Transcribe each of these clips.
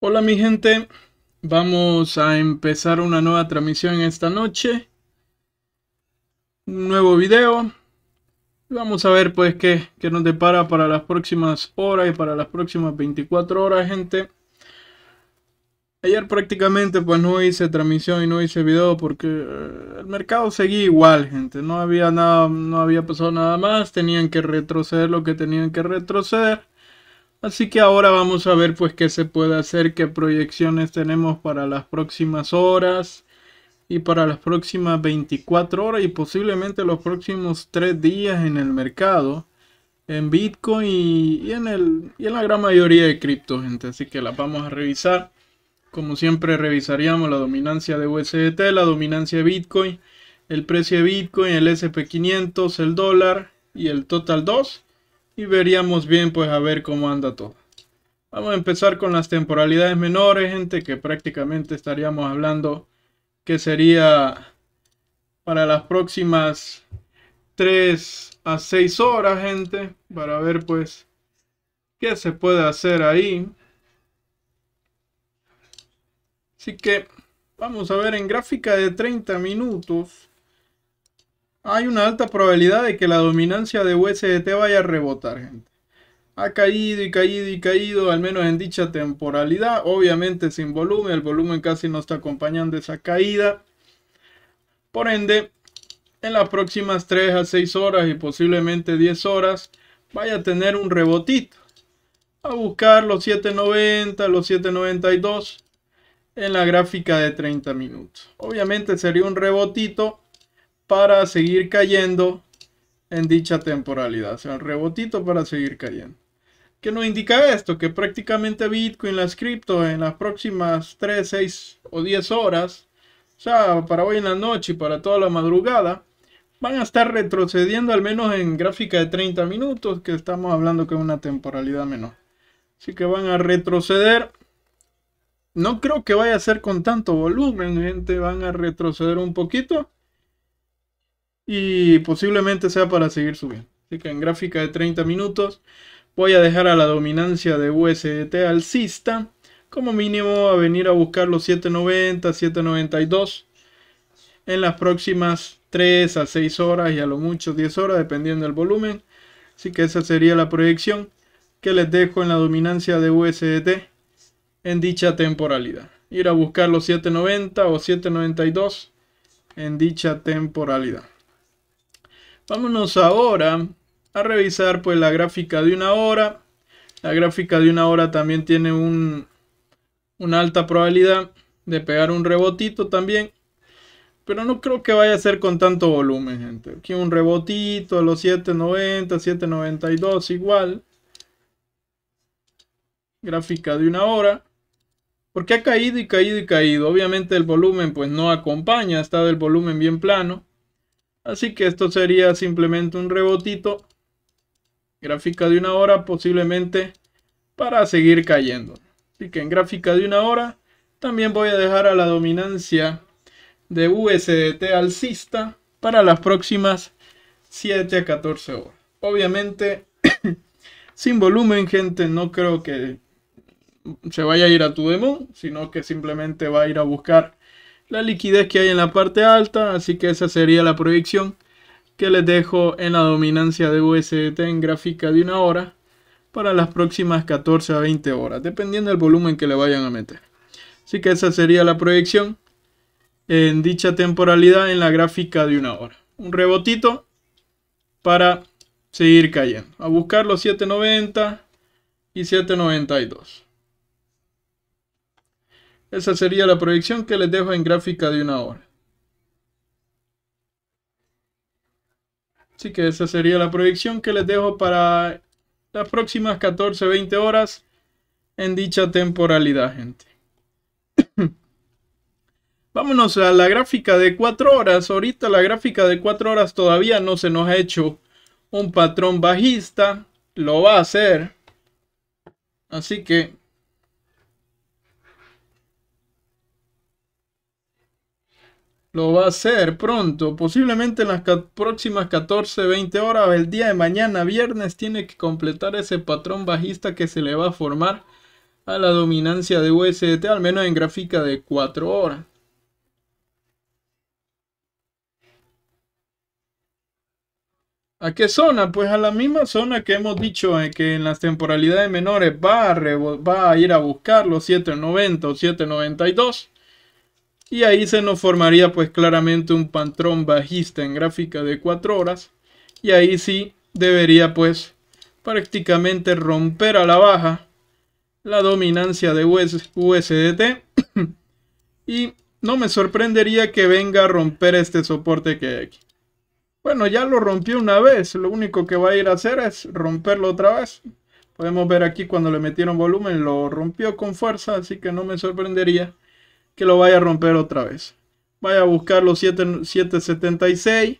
Hola mi gente, vamos a empezar una nueva transmisión esta noche. Un nuevo video. Vamos a ver pues qué, nos depara para las próximas horas y para las próximas 24 horas gente. Ayer prácticamente pues no hice transmisión y no hice video porque eh, el mercado seguía igual gente. No había nada, no había pasado nada más. Tenían que retroceder lo que tenían que retroceder Así que ahora vamos a ver pues qué se puede hacer, qué proyecciones tenemos para las próximas horas y para las próximas 24 horas y posiblemente los próximos 3 días en el mercado, en Bitcoin y, en, y en la gran mayoría de cripto, gente. Así que las vamos a revisar. Como siempre revisaríamos la dominancia de USDT, la dominancia de Bitcoin, el precio de Bitcoin, el SP500, el dólar y el Total 2 y veríamos bien pues a ver cómo anda todo. Vamos a empezar con las temporalidades menores, gente, que prácticamente estaríamos hablando que sería para las próximas 3 a 6 horas, gente, para ver pues qué se puede hacer ahí. Así que vamos a ver en gráfica de 30 minutos hay una alta probabilidad de que la dominancia de USDT vaya a rebotar, gente. Ha caído y caído y caído, al menos en dicha temporalidad. Obviamente sin volumen, el volumen casi no está acompañando esa caída. Por ende, en las próximas 3 a 6 horas y posiblemente 10 horas, vaya a tener un rebotito. A buscar los 790, los 792 en la gráfica de 30 minutos. Obviamente sería un rebotito para seguir cayendo en dicha temporalidad. O sea, un rebotito para seguir cayendo. ¿Qué nos indica esto? Que prácticamente Bitcoin, las cripto, en las próximas 3, 6 o 10 horas, o sea, para hoy en la noche y para toda la madrugada, van a estar retrocediendo al menos en gráfica de 30 minutos, que estamos hablando que es una temporalidad menor. Así que van a retroceder. No creo que vaya a ser con tanto volumen, gente. Van a retroceder un poquito y posiblemente sea para seguir subiendo. Así que en gráfica de 30 minutos voy a dejar a la dominancia de USDT alcista como mínimo a venir a buscar los 790, 792 en las próximas 3 a 6 horas y a lo mucho 10 horas dependiendo del volumen. Así que esa sería la proyección que les dejo en la dominancia de USDT en dicha temporalidad. Ir a buscar los 790 o 792 en dicha temporalidad. Vámonos ahora a revisar pues la gráfica de una hora. La gráfica de una hora también tiene una alta probabilidad de pegar un rebotito también. Pero no creo que vaya a ser con tanto volumen, gente. Aquí un rebotito a los 7.90, 7.92 igual. Gráfica de una hora. Porque ha caído y caído y caído. Obviamente el volumen pues no acompaña. Ha estado el volumen bien plano. Así que esto sería simplemente un rebotito. Gráfica de una hora posiblemente para seguir cayendo. Así que en gráfica de una hora también voy a dejar a la dominancia de USDT alcista para las próximas 7 a 14 horas. Obviamente, sin volumen, gente, no creo que se vaya a ir a tu demo, sino que simplemente va a ir a buscar la liquidez que hay en la parte alta, así que esa sería la proyección que les dejo en la dominancia de USDT en gráfica de una hora para las próximas 14 a 20 horas, dependiendo del volumen que le vayan a meter. Así que esa sería la proyección en dicha temporalidad en la gráfica de una hora. Un rebotito para seguir cayendo. A buscar los 790 y 792. Esa sería la proyección que les dejo en gráfica de una hora. Así que esa sería la proyección que les dejo para las próximas 14, 20 horas en dicha temporalidad, gente. Vámonos a la gráfica de 4 horas. Ahorita la gráfica de 4 horas todavía no se nos ha hecho un patrón bajista. Lo va a hacer. Así que Lo va a hacer pronto, posiblemente en las próximas 14, 20 horas, el día de mañana, viernes, tiene que completar ese patrón bajista que se le va a formar a la dominancia de USDT, al menos en gráfica de 4 horas. ¿A qué zona? Pues a la misma zona que hemos dicho eh, que en las temporalidades menores va va a ir a buscar los 790 o 792. Y ahí se nos formaría pues claramente un patrón bajista en gráfica de 4 horas. Y ahí sí debería pues prácticamente romper a la baja la dominancia de USDT. y no me sorprendería que venga a romper este soporte que hay aquí. Bueno, ya lo rompió una vez. Lo único que va a ir a hacer es romperlo otra vez. Podemos ver aquí cuando le metieron volumen lo rompió con fuerza, así que no me sorprendería que lo vaya a romper otra vez. Vaya a buscar los 776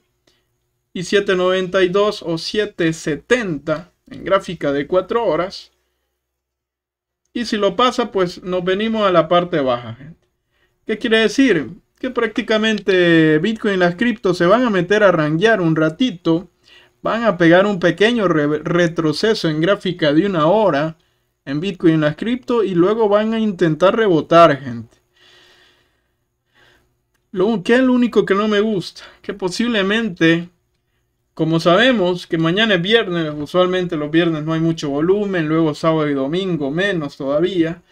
y 792 o 770 en gráfica de 4 horas. Y si lo pasa, pues nos venimos a la parte baja, ¿Qué quiere decir? Que prácticamente Bitcoin y las criptos se van a meter a ranguear un ratito. Van a pegar un pequeño retroceso en gráfica de una hora en Bitcoin y las cripto y luego van a intentar rebotar, gente. Lo, ¿Qué es lo único que no me gusta? Que posiblemente, como sabemos que mañana es viernes, usualmente los viernes no hay mucho volumen, luego sábado y domingo menos todavía.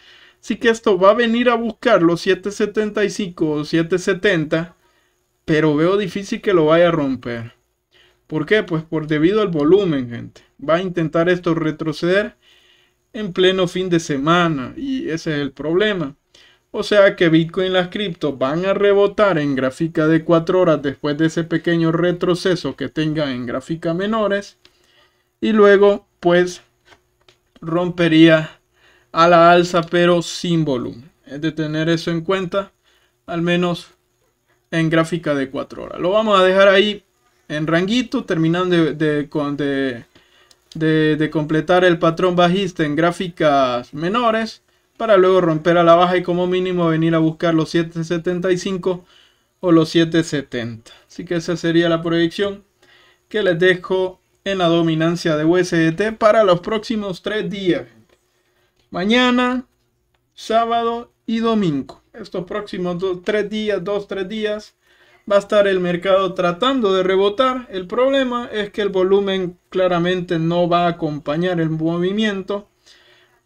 Así que esto va a venir a buscar los 775 o 770, pero veo difícil que lo vaya a romper. ¿Por qué? Pues por debido al volumen, gente. Va a intentar esto retroceder en pleno fin de semana y ese es el problema. O sea que Bitcoin y las cripto van a rebotar en gráfica de 4 horas después de ese pequeño retroceso que tengan en gráfica menores. Y luego pues rompería a la alza pero sin volumen. Es de tener eso en cuenta, al menos en gráfica de 4 horas. Lo vamos a dejar ahí en ranguito, terminando de, de completar el patrón bajista en gráficas menores para luego romper a la baja y como mínimo venir a buscar los 775 o los 770. Así que esa sería la proyección que les dejo en la dominancia de USDT para los próximos tres días. Mañana, sábado y domingo. Estos próximos tres días, dos, tres días, va a estar el mercado tratando de rebotar. El problema es que el volumen claramente no va a acompañar el movimiento.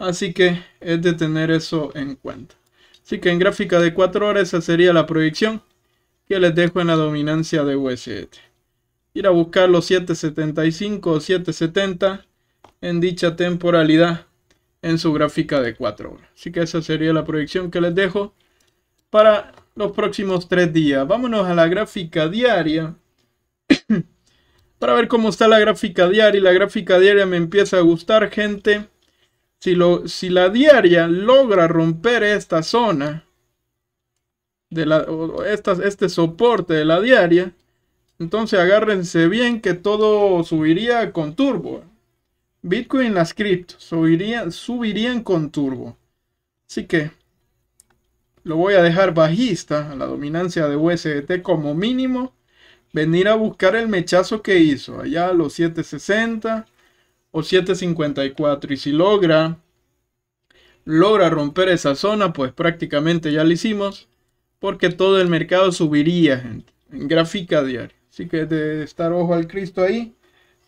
Así que es de tener eso en cuenta. Así que en gráfica de 4 horas esa sería la proyección que les dejo en la dominancia de USD. Ir a buscar los 775 o 770 en dicha temporalidad en su gráfica de 4 horas. Así que esa sería la proyección que les dejo para los próximos 3 días. Vámonos a la gráfica diaria. para ver cómo está la gráfica diaria. Y la gráfica diaria me empieza a gustar, gente. Si, la diaria logra romper esta zona, de la, este soporte de la diaria, entonces agárrense bien que todo subiría con turbo. Bitcoin, las criptos subirían, subirían con turbo. Así que lo voy a dejar bajista a la dominancia de USDT como mínimo. Venir a buscar el mechazo que hizo allá a los 760 o 754. Y si logra, logra romper esa zona, pues prácticamente ya lo hicimos. Porque todo el mercado subiría, En gráfica diaria. Así que de estar ojo al Cristo ahí.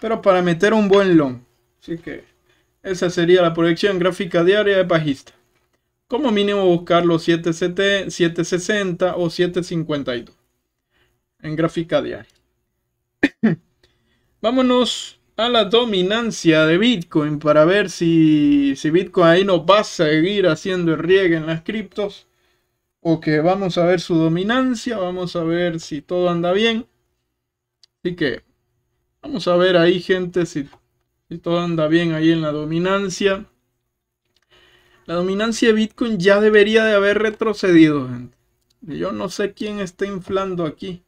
Pero para meter un buen long. Así que esa sería la proyección gráfica diaria de bajista. Como mínimo buscar los 760 o 752. En gráfica diaria. Vámonos la dominancia de Bitcoin para ver si, si Bitcoin ahí no va a seguir haciendo el riegue en las criptos. O que vamos a ver su dominancia, vamos a ver si todo anda bien. Así que vamos a ver ahí gente si, todo anda bien ahí en la dominancia. La dominancia de Bitcoin ya debería de haber retrocedido, Yo no sé quién está inflando aquí.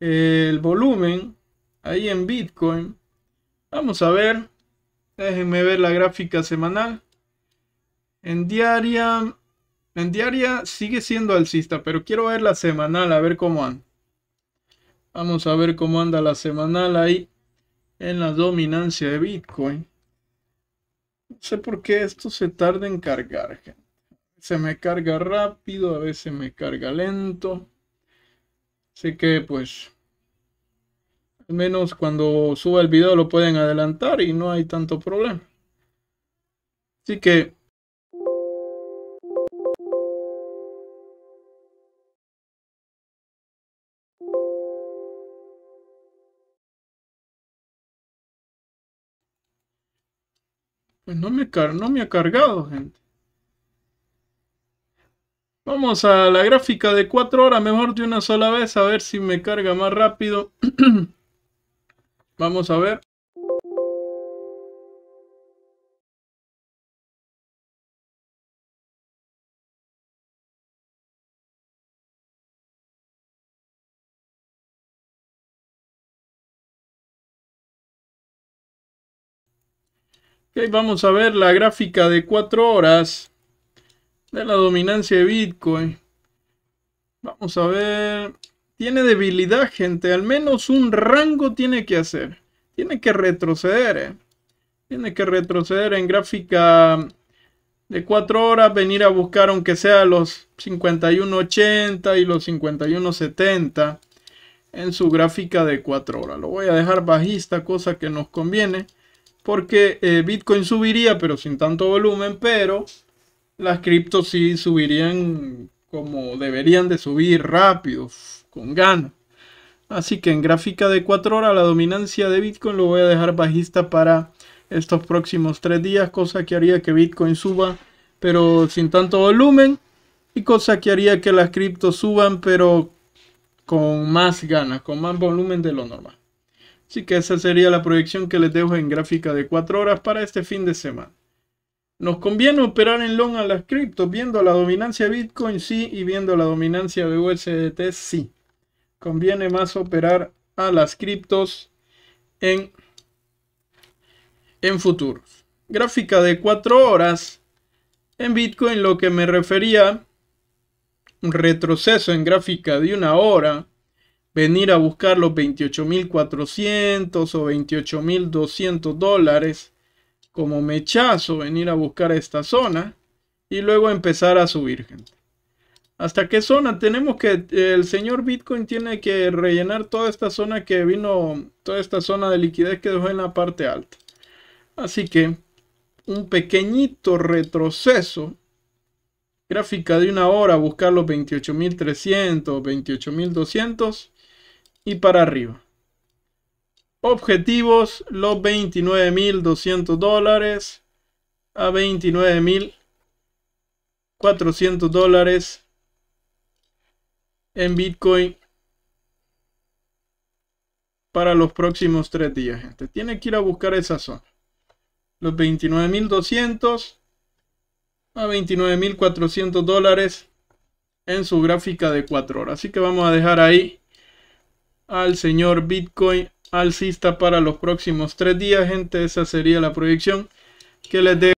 El volumen ahí en Bitcoin Vamos a ver. Déjenme ver la gráfica semanal. En diaria. En diaria sigue siendo alcista, pero quiero ver la semanal, a ver cómo anda. Vamos a ver cómo anda la semanal ahí en la dominancia de Bitcoin. No sé por qué esto se tarda en cargar, gente. Se me carga rápido, a veces me carga lento. Así que pues al menos cuando suba el video lo pueden adelantar y no hay tanto problema. Así que... Pues no me, no me ha cargado, gente. Vamos a la gráfica de 4 horas, mejor de una sola vez, a ver si me carga más rápido. Vamos a ver. vamos a ver la gráfica de cuatro horas de la dominancia de Bitcoin. Vamos a ver tiene debilidad, gente. Al menos un rango tiene que hacer. Tiene que retroceder. Eh. Tiene que retroceder en gráfica de 4 horas. Venir a buscar aunque sea los 51.80 y los 51.70 en su gráfica de 4 horas. Lo voy a dejar bajista, cosa que nos conviene. Porque eh, Bitcoin subiría, pero sin tanto volumen. Pero las criptos sí subirían como deberían de subir rápido con ganas. Así que en gráfica de 4 horas la dominancia de Bitcoin lo voy a dejar bajista para estos próximos 3 días, cosa que haría que Bitcoin suba pero sin tanto volumen y cosa que haría que las criptos suban pero con más ganas, con más volumen de lo normal. Así que esa sería la proyección que les dejo en gráfica de 4 horas para este fin de semana. Nos conviene operar en long a las criptos viendo la dominancia de Bitcoin sí y viendo la dominancia de USDT sí conviene más operar a las criptos en, en futuros. Gráfica de 4 horas. En Bitcoin lo que me refería, un retroceso en gráfica de una hora, venir a buscar los 28.400 o 28.200 dólares como mechazo, venir a buscar esta zona y luego empezar a subir, gente. ¿Hasta qué zona? Tenemos que, el señor Bitcoin tiene que rellenar toda esta zona que vino, toda esta zona de liquidez que dejó en la parte alta. Así que un pequeñito retroceso. Gráfica de una hora, buscar los 28.300, 28.200 y para arriba. Objetivos, los 29.200 dólares a 29.400 dólares en Bitcoin para los próximos tres días, gente. Tiene que ir a buscar esa zona. Los 29.200 a 29.400 dólares en su gráfica de 4 horas. Así que vamos a dejar ahí al señor Bitcoin alcista para los próximos tres días, gente. Esa sería la proyección que les dejo.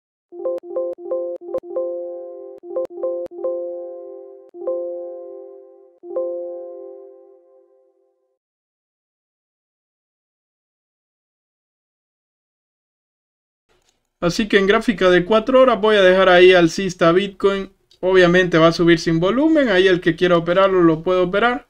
Así que en gráfica de 4 horas voy a dejar ahí alcista Bitcoin. Obviamente va a subir sin volumen. Ahí el que quiera operarlo lo puede operar.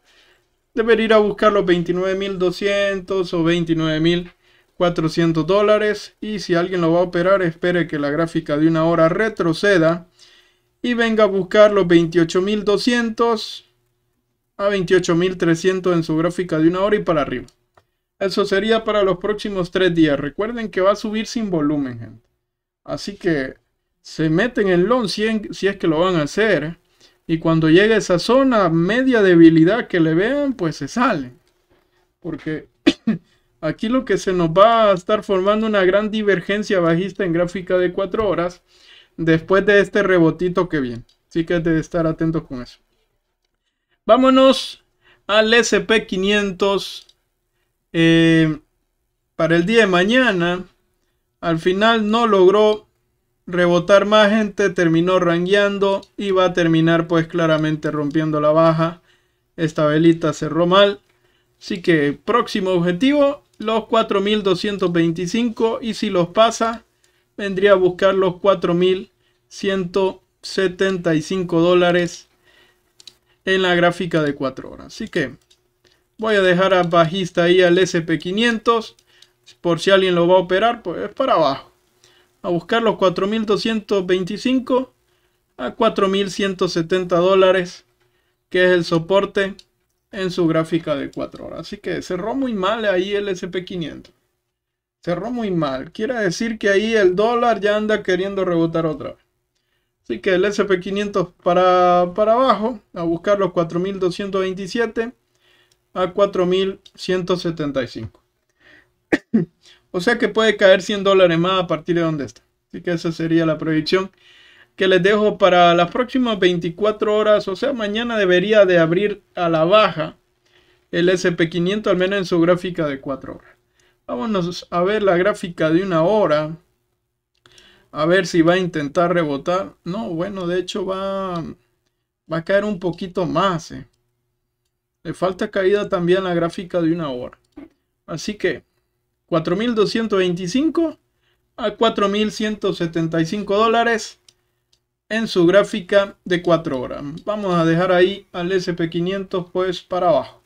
Debería ir a buscar los 29.200 o 29.400 dólares. Y si alguien lo va a operar, espere que la gráfica de una hora retroceda. Y venga a buscar los 28.200 a 28.300 en su gráfica de una hora y para arriba. Eso sería para los próximos tres días. Recuerden que va a subir sin volumen, gente. Así que se meten en long si, es que lo van a hacer. Y cuando llegue esa zona, media debilidad que le vean, pues se salen. Porque aquí lo que se nos va a estar formando una gran divergencia bajista en gráfica de 4 horas después de este rebotito que viene. Así que hay de estar atentos con eso. Vámonos al SP500 eh, para el día de mañana. Al final no logró rebotar más gente, terminó rangueando y va a terminar pues claramente rompiendo la baja. Esta velita cerró mal. Así que próximo objetivo, los 4.225 y si los pasa, vendría a buscar los 4.175 dólares en la gráfica de 4 horas. Así que voy a dejar a bajista ahí al SP500 por si alguien lo va a operar, pues es para abajo. A buscar los 4.225 a 4.170 dólares, que es el soporte en su gráfica de 4 horas. Así que cerró muy mal ahí el SP500. Cerró muy mal. Quiere decir que ahí el dólar ya anda queriendo rebotar otra vez. Así que el SP500 para, para abajo, a buscar los 4.227 a 4.175 o sea que puede caer 100 dólares más a partir de donde está. Así que esa sería la proyección que les dejo para las próximas 24 horas. O sea, mañana debería de abrir a la baja el SP500, al menos en su gráfica de 4 horas. Vámonos a ver la gráfica de una hora. A ver si va a intentar rebotar. No, bueno, de hecho va, va a caer un poquito más. Eh. Le falta caída también la gráfica de una hora. Así que 4.225 a 4.175 dólares en su gráfica de 4 horas. Vamos a dejar ahí al SP500 pues para abajo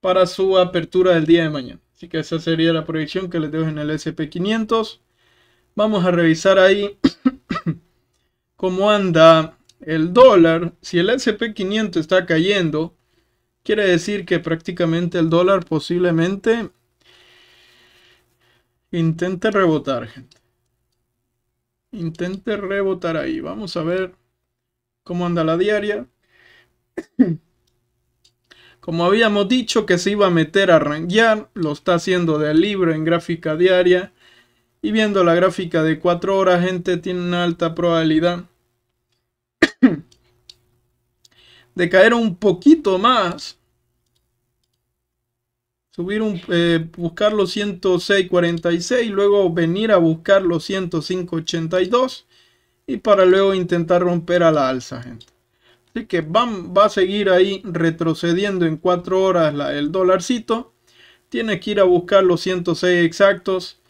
para su apertura del día de mañana. Así que esa sería la proyección que les dejo en el SP500. Vamos a revisar ahí cómo anda el dólar. Si el SP500 está cayendo, quiere decir que prácticamente el dólar posiblemente Intente rebotar, gente. Intente rebotar ahí. Vamos a ver cómo anda la diaria. Como habíamos dicho que se iba a meter a ranguear, lo está haciendo de libro en gráfica diaria. Y viendo la gráfica de 4 horas, gente, tiene una alta probabilidad de caer un poquito más subir eh, buscar los 106.46, luego venir a buscar los 105.82 y para luego intentar romper a la alza, gente. Así que va a seguir ahí retrocediendo en 4 horas el dolarcito. Tiene que ir a buscar los 106 exactos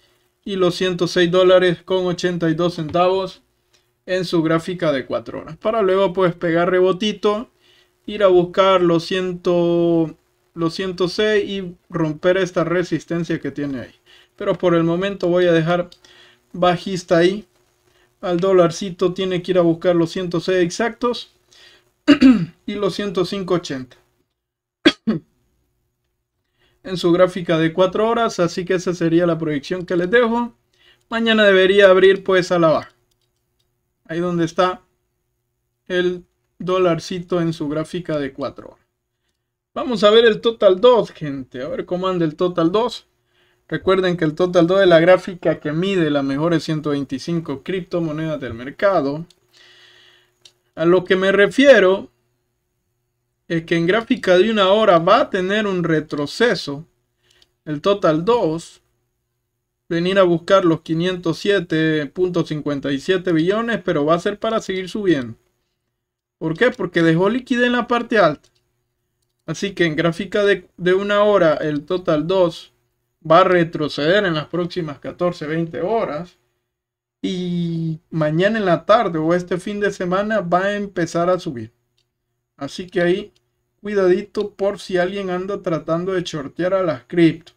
y los 106 dólares con 82 centavos en su gráfica de 4 horas. Para luego pues pegar rebotito, ir a buscar los 100 los 106 y romper esta resistencia que tiene ahí. Pero por el momento voy a dejar bajista ahí. Al dólarcito tiene que ir a buscar los 106 exactos y los 105.80 en su gráfica de 4 horas. Así que esa sería la proyección que les dejo. Mañana debería abrir pues a la baja. Ahí donde está el dólarcito en su gráfica de 4 horas. Vamos a ver el Total 2, gente. A ver cómo anda el Total 2. Recuerden que el Total 2 es la gráfica que mide las mejores 125 criptomonedas del mercado. A lo que me refiero es que en gráfica de una hora va a tener un retroceso. El Total 2 venir a buscar los 507.57 billones, pero va a ser para seguir subiendo. ¿Por qué? Porque dejó liquidez en la parte alta. Así que en gráfica de, una hora, el total 2 va a retroceder en las próximas 14, 20 horas. Y mañana en la tarde o este fin de semana va a empezar a subir. Así que ahí, cuidadito por si alguien anda tratando de shortear a las cripto.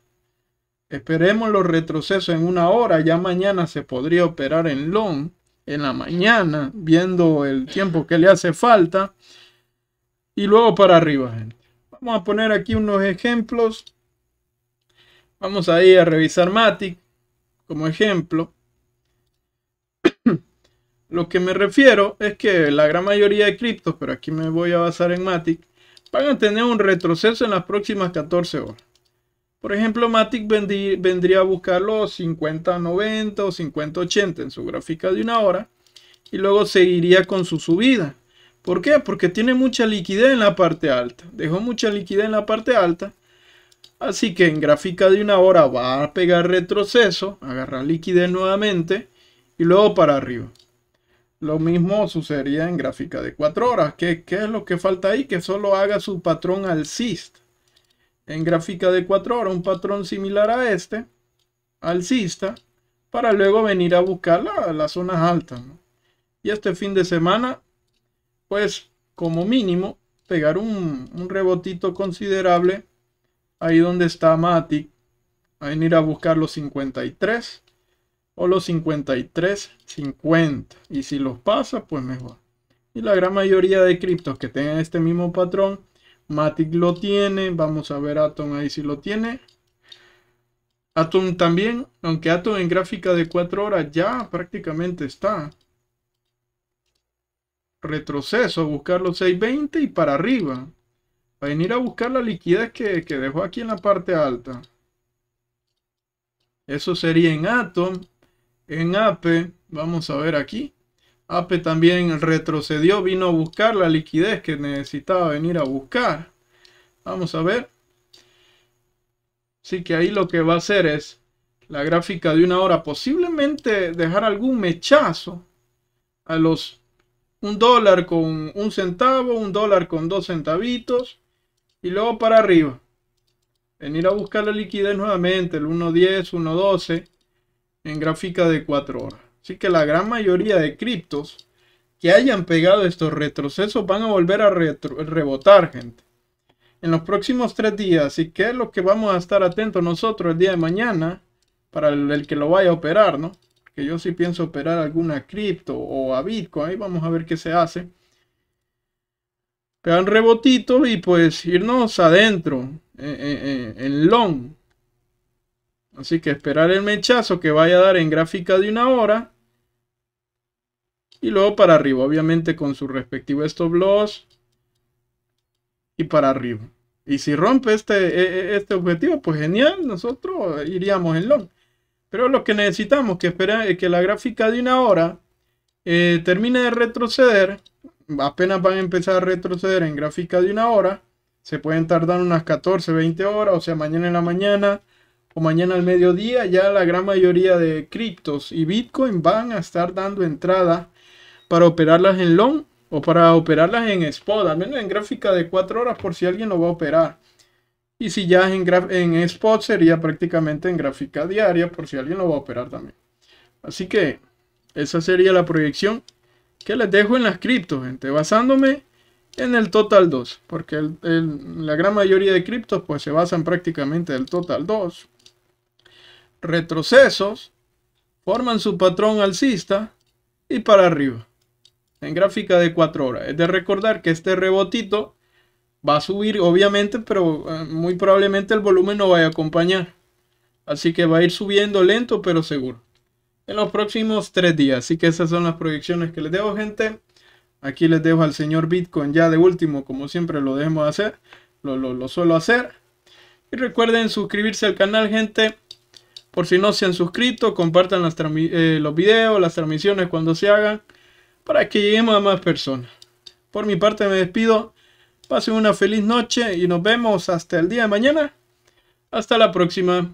Esperemos los retrocesos en una hora. Ya mañana se podría operar en long, en la mañana, viendo el tiempo que le hace falta. Y luego para arriba, gente. Vamos a poner aquí unos ejemplos. Vamos a ir a revisar Matic como ejemplo. Lo que me refiero es que la gran mayoría de criptos, pero aquí me voy a basar en Matic, van a tener un retroceso en las próximas 14 horas. Por ejemplo, Matic vendría a buscar los 50.90 o 50.80 en su gráfica de una hora y luego seguiría con su subida. ¿Por qué? Porque tiene mucha liquidez en la parte alta. Dejó mucha liquidez en la parte alta. Así que en gráfica de una hora va a pegar retroceso, agarrar liquidez nuevamente y luego para arriba. Lo mismo sucedería en gráfica de 4 horas. ¿Qué, es lo que falta ahí? Que solo haga su patrón alcista. En gráfica de 4 horas, un patrón similar a este, alcista, para luego venir a buscar la, las zonas altas. Y este fin de semana pues como mínimo pegar un, rebotito considerable ahí donde está Matic a venir a buscar los 53 o los 53 50 y si los pasa pues mejor y la gran mayoría de criptos que tengan este mismo patrón Matic lo tiene vamos a ver Atom ahí si lo tiene Atom también aunque Atom en gráfica de 4 horas ya prácticamente está retroceso, buscar los 6.20 y para arriba. Va a venir a buscar la liquidez que, que dejó aquí en la parte alta. Eso sería en Atom. En APE, vamos a ver aquí. APE también retrocedió, vino a buscar la liquidez que necesitaba venir a buscar. Vamos a ver. Así que ahí lo que va a hacer es la gráfica de una hora, posiblemente dejar algún mechazo a los un dólar con un centavo, un dólar con dos centavitos y luego para arriba. Venir a buscar la liquidez nuevamente, el 1.10, 1.12 en gráfica de 4 horas. Así que la gran mayoría de criptos que hayan pegado estos retrocesos van a volver a rebotar, gente. En los próximos tres días, así que es lo que vamos a estar atentos nosotros el día de mañana para el que lo vaya a operar, ¿no? que yo sí pienso operar alguna cripto o a Bitcoin, ahí vamos a ver qué se hace. Pegar un rebotito y pues irnos adentro, en, long. Así que esperar el mechazo que vaya a dar en gráfica de una hora. Y luego para arriba, obviamente con su respectivo stop loss. Y para arriba. Y si rompe este, e, e, este objetivo, pues genial, nosotros iríamos en long. Pero lo que necesitamos que esperar es que la gráfica de una hora eh, termine de retroceder. Apenas van a empezar a retroceder en gráfica de una hora. Se pueden tardar unas 14, 20 horas, o sea, mañana en la mañana o mañana al mediodía. Ya la gran mayoría de criptos y Bitcoin van a estar dando entrada para operarlas en long o para operarlas en spot, al menos en gráfica de 4 horas por si alguien lo va a operar. Y si ya en, spot sería prácticamente en gráfica diaria por si alguien lo va a operar también. Así que esa sería la proyección que les dejo en las criptos, gente, basándome en el Total 2, porque la gran mayoría de criptos pues se basan prácticamente en el Total 2. Retrocesos, forman su patrón alcista y para arriba, en gráfica de 4 horas. Es de recordar que este rebotito va a subir, obviamente, pero eh, muy probablemente el volumen no vaya a acompañar. Así que va a ir subiendo lento, pero seguro. En los próximos tres días. Así que esas son las proyecciones que les dejo, gente. Aquí les dejo al señor Bitcoin ya de último, como siempre lo dejemos hacer. Lo, lo, suelo hacer. Y recuerden suscribirse al canal, gente. Por si no se han suscrito, compartan eh, los videos, las transmisiones cuando se hagan. Para que lleguemos a más personas. Por mi parte me despido. Pasen una feliz noche y nos vemos hasta el día de mañana. Hasta la próxima.